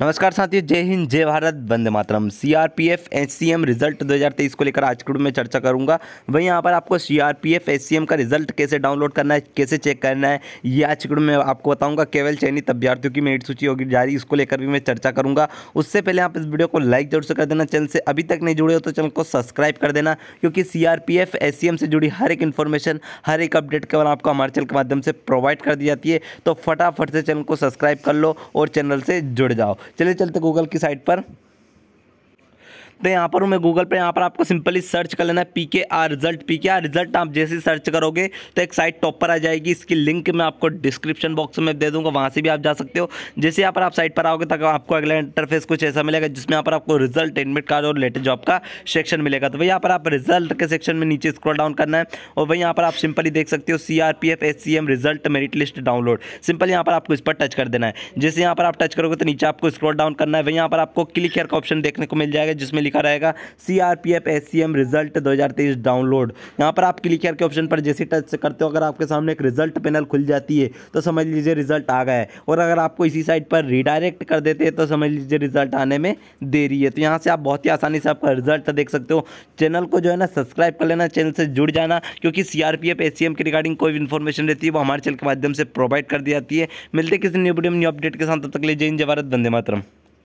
नमस्कार साथियों जय हिंद जय भारत वंदे मातरम सीआरपीएफ एससीएम रिजल्ट 2023 को लेकर आज के में चर्चा करूंगा वहीं यहाँ पर आपको सीआरपीएफ एससीएम का रिजल्ट कैसे डाउनलोड करना है कैसे चेक करना है ये आज के में आपको बताऊंगा केवल चयनित अभ्यर्थियों की मेरिट सूची होगी जारी इसको लेकर भी मैं चर्चा करूँगा उससे पहले आप इस वीडियो को लाइक जरूर से कर देना चैनल से अभी तक नहीं जुड़े हो तो चैनल को सब्सक्राइब कर देना क्योंकि सी आर से जुड़ी हर एक इन्फॉर्मेशन हर एक अपडेट केवल आपको हमारे चैनल के माध्यम से प्रोवाइड कर दी जाती है तो फटाफट से चैनल को सब्सक्राइब कर लो और चैनल से जुड़ जाओ चलिए चलते गूगल की साइट पर सकते हैं यहाँ पर मैं गूगल पर यहाँ पर आपको सिंपली सर्च कर लेना है P K R result P K R result आप जैसे सर्च करोगे तो एक साइट टॉप पर आ जाएगी इसकी लिंक मैं आपको डिस्क्रिप्शन बॉक्स में दे दूँगा वहाँ से भी आप जा सकते हो जैसे यहाँ पर आप साइट पर आओगे तक आपको अगला इंटरफेस कुछ ऐसा मिलेगा जिसमें यहाँ पर आपको रिजल्ट एडमिट कार्ड और लेटेस्ट जॉब का सेक्शन मिलेगा तो वही यहाँ पर आप रिजल्ट के सेक्शन में नीचे स्क्रॉल डाउन करना है और वहीं यहाँ पर आप सिंपली देख सकते हो C R P F S C M result merit list download simple यहाँ पर आपको इस पर टच कर देना है जैसे यहाँ पर आप टच करोगे तो नीचे आपको स्क्रॉल डाउन करना है वहीं यहाँ पर आपको क्लिक हेयर का ऑप्शन देखने को मिल जाएगा जिसमें लिखा रहेगा C R P F S C M result दो हज़ार तेईस डाउनलोड यहाँ पर आप क्लिक करके ऑप्शन पर जैसे टच करते हो अगर आपके सामने एक रिजल्ट पैनल खुल जाती है तो समझ लीजिए रिजल्ट आ गया है और अगर आपको इसी साइड पर रिडायरेक्ट कर देते हैं तो समझ लीजिए रिजल्ट आने में देरी है तो यहाँ से आप बहुत ही आसानी से आपका रिजल्ट देख सकते हो चैनल को जो है ना सब्सक्राइब कर लेना चैनल से जुड़ जाना क्योंकि C R P F S C M की रिगार्डिंग कोई भी इन्फॉर्मेशन रहती है वो हमारे चैनल के माध्यम से प्रोवाइड कर दी जाती है मिलते किसी न्यू वीडियो में न्यू अपडेट के साथ तब तक ले जय हिंद जय भारत वंदे मातरम